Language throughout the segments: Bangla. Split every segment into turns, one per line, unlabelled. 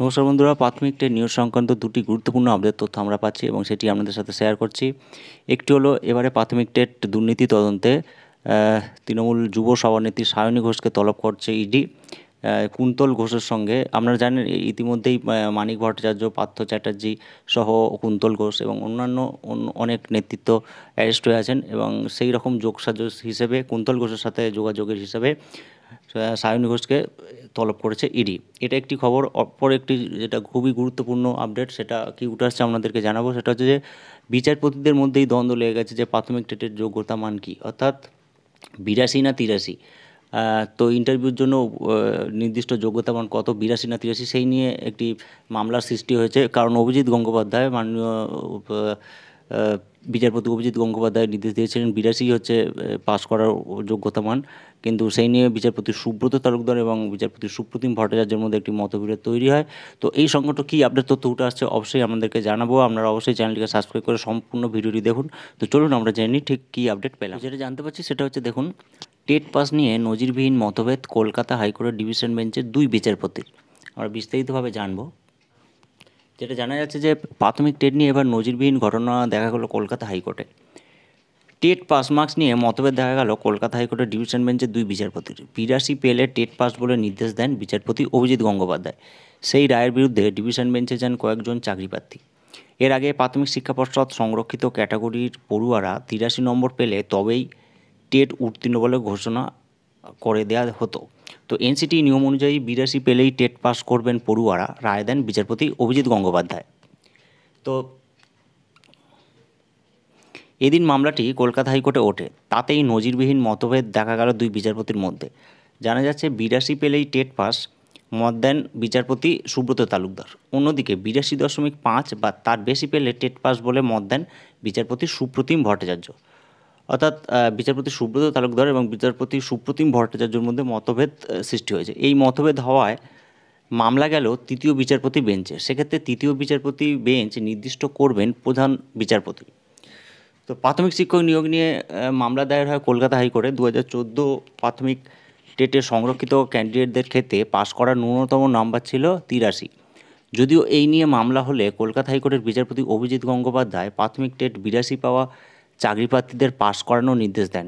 নমস্কার বন্ধুরা প্রাথমিক টেট নিউজ সংক্রান্ত দুটি গুরুত্বপূর্ণ আপডেট তথ্য আমরা পাচ্ছি এবং সেটি আপনাদের সাথে শেয়ার করছি একটি হলো এবারে প্রাথমিক টেট দুর্নীতি তদন্তে তৃণমূল যুব সভানেত্রী সায়নী ঘোষকে তলব করছে ইডি কুন্তল ঘোষের সঙ্গে আপনারা জানেন ইতিমধ্যেই মানিক ভট্টাচার্য পার্থ চ্যাটার্জি সহ কুন্তল ঘোষ এবং অন্যান্য অনেক নেতৃত্ব অ্যারেস্ট হয়ে আছেন এবং সেই রকম যোগসাজ হিসেবে কুন্তল ঘোষের সাথে যোগাযোগের হিসেবে সায়নী ঘোষকে তলব করেছে ইডি এটা একটি খবর অপর একটি যেটা খুবই গুরুত্বপূর্ণ আপডেট সেটা কি উঠে আসছে আপনাদেরকে জানাবো সেটা হচ্ছে যে বিচারপতিদের মধ্যেই দ্বন্দ্ব লেগে গেছে যে প্রাথমিক টেটের যোগ্যতা মান কী অর্থাৎ বিরাশি না তিরাশি তো ইন্টারভিউর জন্য নির্দিষ্ট যোগ্যতা মান কত বিরাশি না তিরাশি সেই নিয়ে একটি মামলার সৃষ্টি হয়েছে কারণ অভিজিৎ গঙ্গোপাধ্যায় মাননীয় বিচারপতি অভিজিৎ গঙ্গোপাধ্যায় নির্দেশ দিয়েছিলেন বিরাশি হচ্ছে পাশ করার যোগ্যতা মান কিন্তু সেই নিয়ে বিচারপতি সুব্রত তালুকদার এবং বিচারপতি সুপ্রতিম ভট্টাচার্যের মধ্যে একটি মতবিরোধ তৈরি হয় তো এই সংকট কী আপনার তথ্য উঠে আসছে অবশ্যই আমাদেরকে জানাবো আপনারা অবশ্যই চ্যানেলটিকে সাবস্ক্রাইব করে সম্পূর্ণ ভিডিওটি দেখুন তো চলুন আমরা জানি ঠিক কী আপডেট পেলাম যেটা জানতে পারছি সেটা হচ্ছে দেখুন টেট পাস নিয়ে নজিরবিহীন মতভেদ কলকাতা হাইকোর্টের ডিভিশন বেঞ্চের দুই বিচারপতির আমরা বিস্তারিতভাবে জানবো যেটা জানা যাচ্ছে যে প্রাথমিক টেট নিয়ে এবার নজিরবিহীন ঘটনা দেখা গেল কলকাতা হাইকোর্টে টেট পাস মার্কস নিয়ে মতভেদ দেখা গেল কলকাতা হাইকোর্টের ডিভিশন বেঞ্চের দুই বিচারপতির বিরাশি পেলে টেট পাস বলে নির্দেশ দেন বিচারপতি অভিজিৎ গঙ্গোপাধ্যায় সেই রায়ের বিরুদ্ধে ডিভিশন বেঞ্চে যান কয়েকজন চাকরি প্রার্থী এর আগে প্রাথমিক শিক্ষা পর্ষদ সংরক্ষিত ক্যাটাগরির পড়ুয়ারা তিরাশি নম্বর পেলে তবেই টেট উত্তীর্ণ বলে ঘোষণা করে দেয়া হতো তো এনসিটি নিয়ম অনুযায়ী বিরাশি পেলেই টেট পাস করবেন পড়ুয়ারা রায় দেন বিচারপতি অভিজিৎ গঙ্গোপাধ্যায় তো এদিন মামলাটি কলকাতা হাইকোর্টে ওঠে তাতেই নজিরবিহীন মতভেদ দেখা গেল দুই বিচারপতির মধ্যে জানা যাচ্ছে বিরাশি পেলেই টেট পাস মত দেন বিচারপতি সুব্রত তালুকদার অন্যদিকে বিরাশি দশমিক পাঁচ বা তার বেশি পেলে টেট পাস বলে মত দেন বিচারপতি সুপ্রতিম ভট্টাচার্য অর্থাৎ বিচারপতি সুব্রত তালুকদার এবং বিচারপতি সুপ্রতিম ভট্টাচার্যের মধ্যে মতভেদ সৃষ্টি হয়েছে এই মতভেদ হওয়ায় মামলা গেল তৃতীয় বিচারপতি বেঞ্চে সেক্ষেত্রে তৃতীয় বিচারপতি বেঞ্চ নির্দিষ্ট করবেন প্রধান বিচারপতি তো প্রাথমিক শিক্ষক নিয়োগ নিয়ে মামলা দায়ের হয় কলকাতা হাইকোর্টে দু হাজার চোদ্দো প্রাথমিক টেটে সংরক্ষিত ক্যান্ডিডেটদের ক্ষেত্রে পাশ করার ন্যূনতম নাম্বার ছিল তিরাশি যদিও এই নিয়ে মামলা হলে কলকাতা হাইকোর্টের বিচারপতি অভিজিৎ গঙ্গোপাধ্যায় প্রাথমিক টেট বিরাশি পাওয়া চাকরি প্রার্থীদের পাশ করানোর নির্দেশ দেন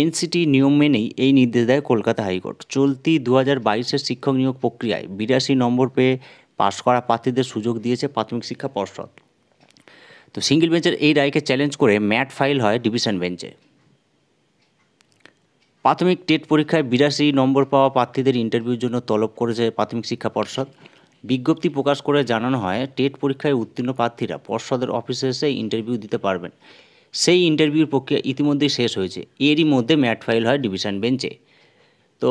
এনসিটি নিয়ম মেনেই এই নির্দেশ দেয় কলকাতা হাইকোর্ট চলতি দু হাজার বাইশের শিক্ষক নিয়োগ প্রক্রিয়ায় বিরাশি নম্বর পেয়ে পাশ করা প্রার্থীদের সুযোগ দিয়েছে প্রাথমিক শিক্ষা পর্ষদ তো সিঙ্গেল বেঞ্চের এই রায়কে চ্যালেঞ্জ করে ম্যাট ফাইল হয় ডিভিশন বেঞ্চে প্রাথমিক টেট পরীক্ষায় বিরাশি নম্বর পাওয়া প্রার্থীদের ইন্টারভিউর জন্য তলব করেছে প্রাথমিক শিক্ষা পর্ষদ বিজ্ঞপ্তি প্রকাশ করে জানানো হয় টেট পরীক্ষায় উত্তীর্ণ প্রার্থীরা পর্ষদের অফিসে এসে ইন্টারভিউ দিতে পারবেন সেই ইন্টারভিউর প্রক্রিয়া ইতিমধ্যেই শেষ হয়েছে এরই মধ্যে ম্যাট ফাইল হয় ডিভিশন বেঞ্চে তো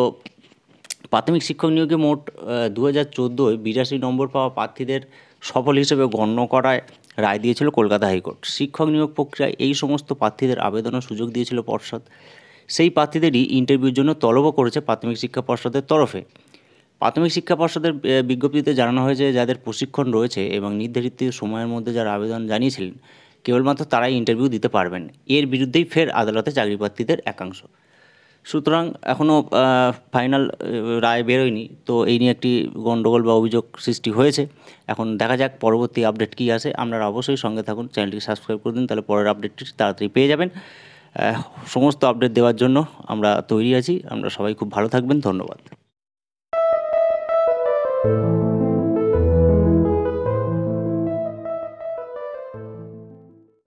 প্রাথমিক শিক্ষক নিয়োগে মোট দু হাজার চোদ্দোয় বিরাশি নম্বর পাওয়া প্রার্থীদের সফল হিসেবে গণ্য করায় রায় দিয়েছিল কলকাতা হাইকোর্ট শিক্ষক নিয়োগ প্রক্রিয়ায় এই সমস্ত প্রার্থীদের আবেদনের সুযোগ দিয়েছিল পর্ষদ সেই প্রার্থীদেরই ইন্টারভিউর জন্য তলবও করেছে প্রাথমিক শিক্ষা পর্ষদের তরফে প্রাথমিক শিক্ষা পর্ষদের বিজ্ঞপ্তিতে জানানো হয়েছে যাদের প্রশিক্ষণ রয়েছে এবং নির্ধারিত সময়ের মধ্যে যারা আবেদন জানিয়েছিলেন কেবলমাত্র তারাই ইন্টারভিউ দিতে পারবেন এর বিরুদ্ধেই ফের আদালতে চাকরিপ্রার্থীদের একাংশ সুতরাং এখনও ফাইনাল রায় বেরোয়নি তো এই নিয়ে একটি গণ্ডগোল বা অভিযোগ সৃষ্টি হয়েছে এখন দেখা যাক পরবর্তী আপডেট কী আছে আপনারা অবশ্যই সঙ্গে থাকুন চ্যানেলটি সাবস্ক্রাইব করে দিন তাহলে পরের আপডেটটি তাড়াতাড়ি পেয়ে যাবেন সমস্ত আপডেট দেওয়ার জন্য আমরা তৈরি আছি আমরা সবাই খুব ভালো থাকবেন ধন্যবাদ